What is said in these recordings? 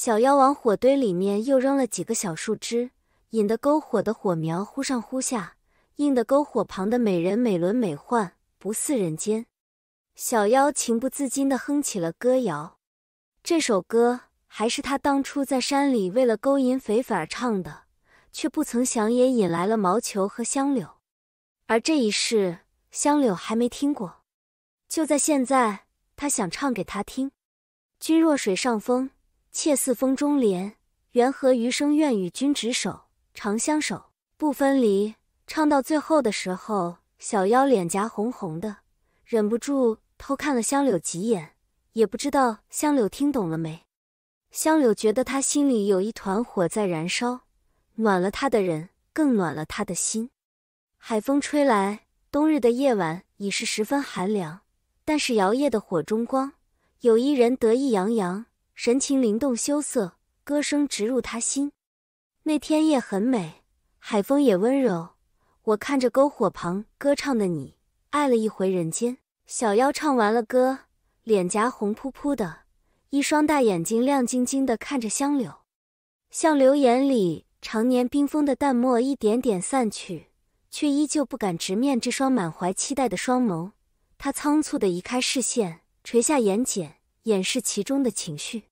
小妖往火堆里面又扔了几个小树枝，引得篝火的火苗忽上忽下，映得篝火旁的美人美轮美奂，不似人间。小妖情不自禁地哼起了歌谣，这首歌还是他当初在山里为了勾引肥肥而唱的，却不曾想也引来了毛球和香柳。而这一世，香柳还没听过，就在现在，他想唱给他听。君若水上风。妾似风中莲，缘何余生愿与君执手，长相守，不分离。唱到最后的时候，小妖脸颊红红的，忍不住偷看了香柳几眼，也不知道香柳听懂了没。香柳觉得他心里有一团火在燃烧，暖了他的人，更暖了他的心。海风吹来，冬日的夜晚已是十分寒凉，但是摇曳的火中光，有一人得意洋洋。神情灵动羞涩，歌声直入他心。那天夜很美，海风也温柔。我看着篝火旁歌唱的你，爱了一回人间。小妖唱完了歌，脸颊红扑扑的，一双大眼睛亮晶晶的看着香柳。像柳眼里常年冰封的淡漠一点点散去，却依旧不敢直面这双满怀期待的双眸。他仓促的移开视线，垂下眼睑，掩饰其中的情绪。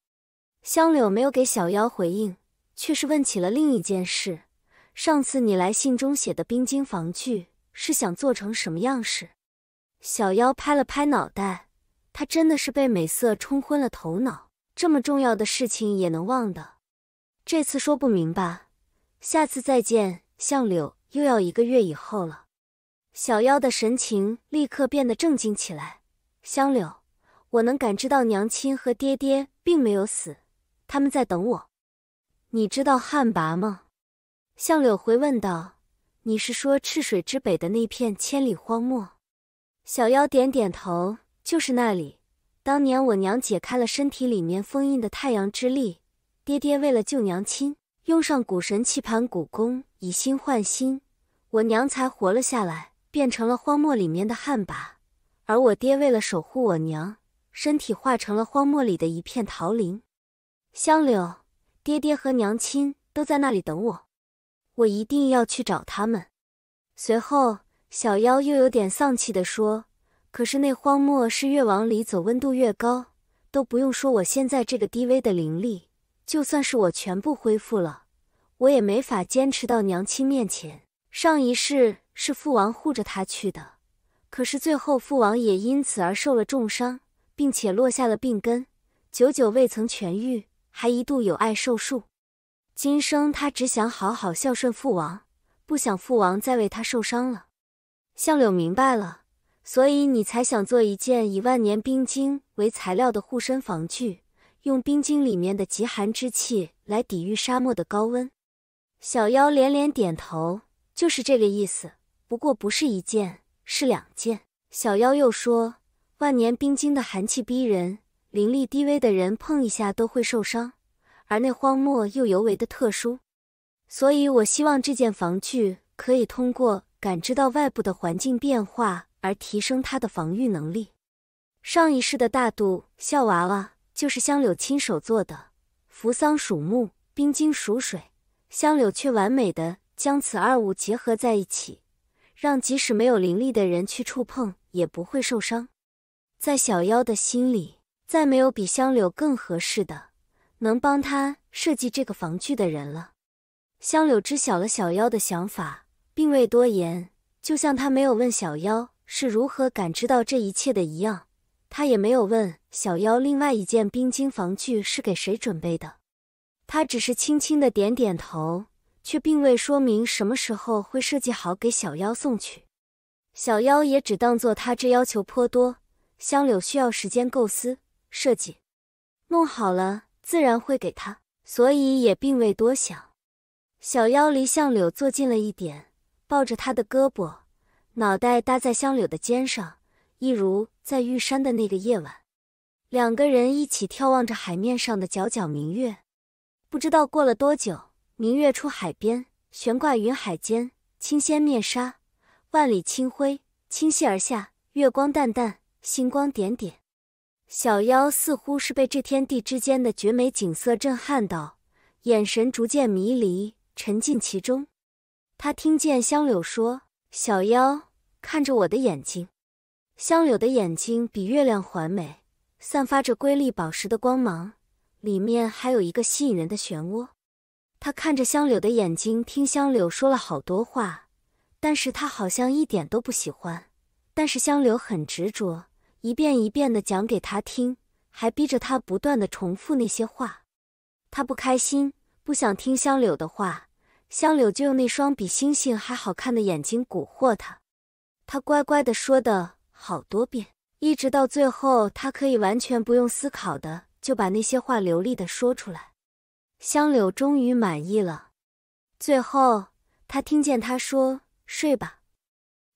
香柳没有给小妖回应，却是问起了另一件事。上次你来信中写的冰晶防具是想做成什么样式？小妖拍了拍脑袋，他真的是被美色冲昏了头脑，这么重要的事情也能忘的。这次说不明白，下次再见，相柳又要一个月以后了。小妖的神情立刻变得正经起来。香柳，我能感知到娘亲和爹爹并没有死。他们在等我，你知道旱魃吗？向柳回问道。你是说赤水之北的那片千里荒漠？小妖点点头，就是那里。当年我娘解开了身体里面封印的太阳之力，爹爹为了救娘亲，用上古神器盘古弓，以心换心，我娘才活了下来，变成了荒漠里面的旱魃。而我爹为了守护我娘，身体化成了荒漠里的一片桃林。香柳，爹爹和娘亲都在那里等我，我一定要去找他们。随后，小妖又有点丧气地说：“可是那荒漠是越往里走，温度越高，都不用说我现在这个低微的灵力，就算是我全部恢复了，我也没法坚持到娘亲面前。上一世是父王护着他去的，可是最后父王也因此而受了重伤，并且落下了病根，久久未曾痊愈。”还一度有碍受术，今生他只想好好孝顺父王，不想父王再为他受伤了。相柳明白了，所以你才想做一件以万年冰晶为材料的护身防具，用冰晶里面的极寒之气来抵御沙漠的高温。小妖连连点头，就是这个意思。不过不是一件，是两件。小妖又说，万年冰晶的寒气逼人。灵力低微的人碰一下都会受伤，而那荒漠又尤为的特殊，所以我希望这件防具可以通过感知到外部的环境变化而提升它的防御能力。上一世的大度笑娃娃就是香柳亲手做的，扶桑属木，冰晶属水，香柳却完美的将此二物结合在一起，让即使没有灵力的人去触碰也不会受伤。在小妖的心里。再没有比香柳更合适的能帮他设计这个防具的人了。香柳知晓了小妖的想法，并未多言，就像他没有问小妖是如何感知到这一切的一样，他也没有问小妖另外一件冰晶防具是给谁准备的。他只是轻轻的点点头，却并未说明什么时候会设计好给小妖送去。小妖也只当做他这要求颇多，香柳需要时间构思。设计弄好了，自然会给他，所以也并未多想。小妖离相柳坐近了一点，抱着他的胳膊，脑袋搭在相柳的肩上，一如在玉山的那个夜晚，两个人一起眺望着海面上的皎皎明月。不知道过了多久，明月出海边，悬挂云海间，清鲜面纱，万里清辉倾泻而下，月光淡淡，星光点点。小妖似乎是被这天地之间的绝美景色震撼到，眼神逐渐迷离，沉浸其中。他听见香柳说：“小妖，看着我的眼睛。”香柳的眼睛比月亮还美，散发着瑰丽宝石的光芒，里面还有一个吸引人的漩涡。他看着香柳的眼睛，听香柳说了好多话，但是他好像一点都不喜欢。但是香柳很执着。一遍一遍的讲给他听，还逼着他不断的重复那些话。他不开心，不想听香柳的话，香柳就用那双比星星还好看的眼睛蛊惑他。他乖乖的说的好多遍，一直到最后，他可以完全不用思考的就把那些话流利的说出来。香柳终于满意了。最后，他听见他说：“睡吧，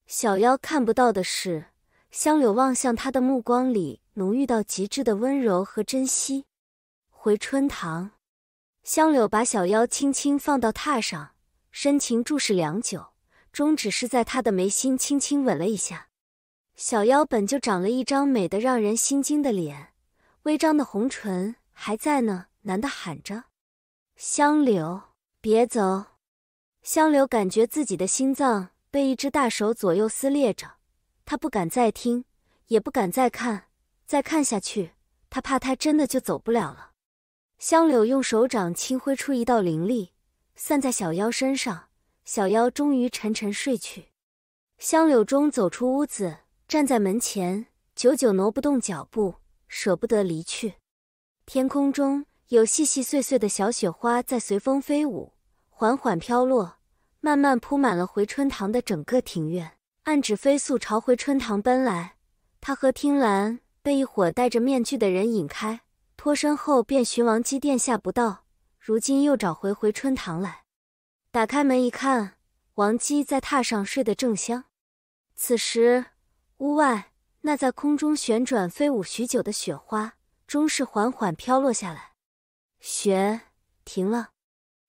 小妖看不到的是。”香柳望向他的目光里浓郁到极致的温柔和珍惜。回春堂，香柳把小夭轻轻放到榻上，深情注视良久，终只是在他的眉心轻轻吻了一下。小夭本就长了一张美得让人心惊的脸，微张的红唇还在呢，难的喊着：“香柳，别走！”香柳感觉自己的心脏被一只大手左右撕裂着。他不敢再听，也不敢再看，再看下去，他怕他真的就走不了了。香柳用手掌轻挥出一道灵力，散在小妖身上，小妖终于沉沉睡去。香柳中走出屋子，站在门前，久久挪不动脚步，舍不得离去。天空中有细细碎碎的小雪花在随风飞舞，缓缓飘落，慢慢铺满了回春堂的整个庭院。暗指飞速朝回春堂奔来，他和听兰被一伙戴着面具的人引开，脱身后便寻王姬殿下不到，如今又找回回春堂来。打开门一看，王姬在榻上睡得正香。此时屋外那在空中旋转飞舞许久的雪花，终是缓缓飘落下来。雪停了。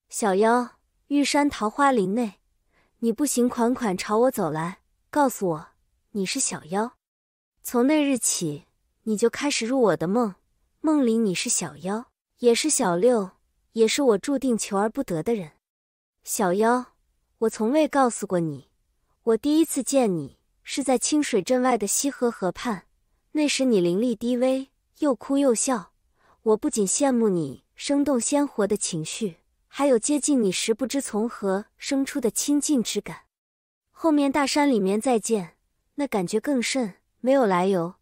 小妖，玉山桃花林内，你步行款款朝我走来。告诉我，你是小妖。从那日起，你就开始入我的梦。梦里你是小妖，也是小六，也是我注定求而不得的人。小妖，我从未告诉过你，我第一次见你是在清水镇外的西河河畔。那时你灵力低微，又哭又笑。我不仅羡慕你生动鲜活的情绪，还有接近你时不知从何生出的亲近之感。后面大山里面再见，那感觉更甚，没有来由。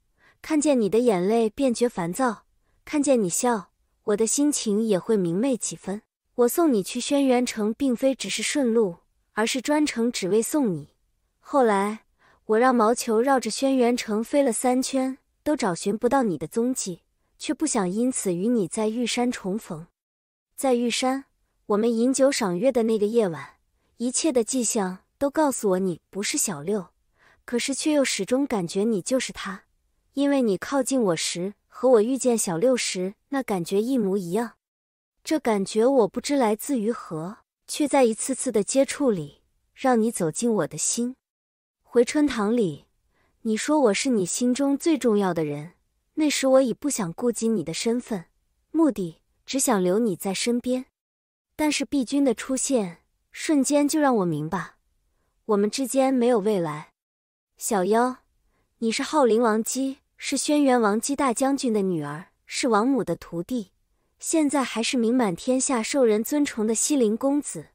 看见你的眼泪便觉烦躁，看见你笑，我的心情也会明媚几分。我送你去轩辕城，并非只是顺路，而是专程只为送你。后来，我让毛球绕着轩辕城飞了三圈，都找寻不到你的踪迹，却不想因此与你在玉山重逢。在玉山，我们饮酒赏月的那个夜晚，一切的迹象。都告诉我你不是小六，可是却又始终感觉你就是他，因为你靠近我时和我遇见小六时那感觉一模一样。这感觉我不知来自于何，却在一次次的接触里让你走进我的心。回春堂里，你说我是你心中最重要的人。那时我已不想顾及你的身份、目的，只想留你在身边。但是碧君的出现，瞬间就让我明白。我们之间没有未来，小妖，你是昊灵王姬，是轩辕王姬大将军的女儿，是王母的徒弟，现在还是名满天下、受人尊崇的西陵公子。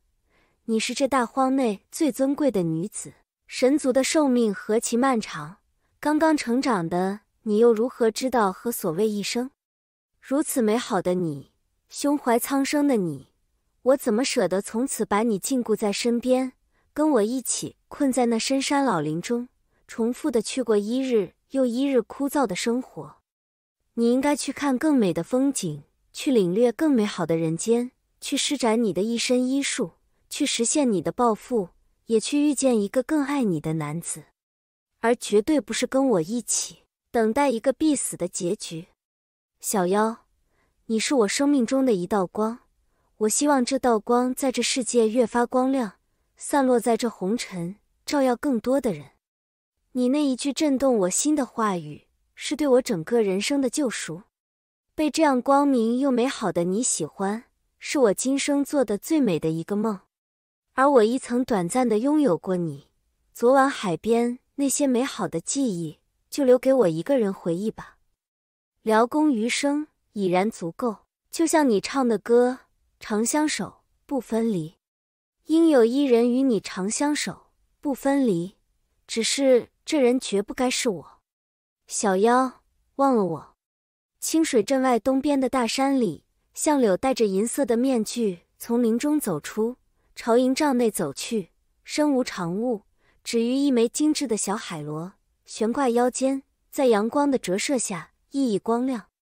你是这大荒内最尊贵的女子，神族的寿命何其漫长，刚刚成长的你又如何知道何所谓一生？如此美好的你，胸怀苍生的你，我怎么舍得从此把你禁锢在身边？跟我一起困在那深山老林中，重复的去过一日又一日枯燥的生活。你应该去看更美的风景，去领略更美好的人间，去施展你的一身医术，去实现你的抱负，也去遇见一个更爱你的男子。而绝对不是跟我一起等待一个必死的结局。小妖，你是我生命中的一道光，我希望这道光在这世界越发光亮。散落在这红尘，照耀更多的人。你那一句震动我心的话语，是对我整个人生的救赎。被这样光明又美好的你喜欢，是我今生做的最美的一个梦。而我亦曾短暂的拥有过你，昨晚海边那些美好的记忆，就留给我一个人回忆吧。聊共余生已然足够，就像你唱的歌，长相守，不分离。应有一人与你长相守，不分离。只是这人绝不该是我。小妖，忘了我。清水镇外东边的大山里，向柳戴着银色的面具，从林中走出，朝营帐内走去。身无长物，只于一枚精致的小海螺悬挂腰间，在阳光的折射下熠熠光亮。